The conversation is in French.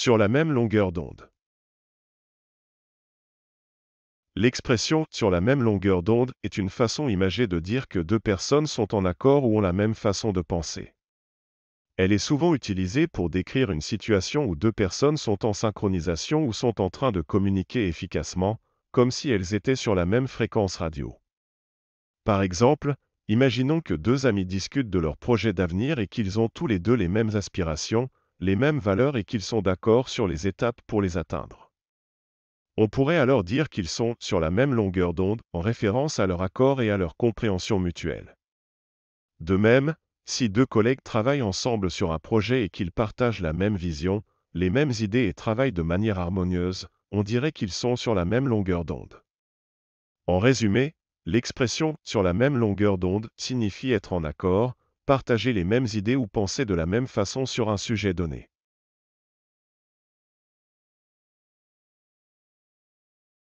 sur la même longueur d'onde. L'expression sur la même longueur d'onde est une façon imagée de dire que deux personnes sont en accord ou ont la même façon de penser. Elle est souvent utilisée pour décrire une situation où deux personnes sont en synchronisation ou sont en train de communiquer efficacement, comme si elles étaient sur la même fréquence radio. Par exemple, imaginons que deux amis discutent de leur projet d'avenir et qu'ils ont tous les deux les mêmes aspirations, les mêmes valeurs et qu'ils sont d'accord sur les étapes pour les atteindre. On pourrait alors dire qu'ils sont sur la même longueur d'onde en référence à leur accord et à leur compréhension mutuelle. De même, si deux collègues travaillent ensemble sur un projet et qu'ils partagent la même vision, les mêmes idées et travaillent de manière harmonieuse, on dirait qu'ils sont sur la même longueur d'onde. En résumé, l'expression sur la même longueur d'onde signifie être en accord, partager les mêmes idées ou penser de la même façon sur un sujet donné.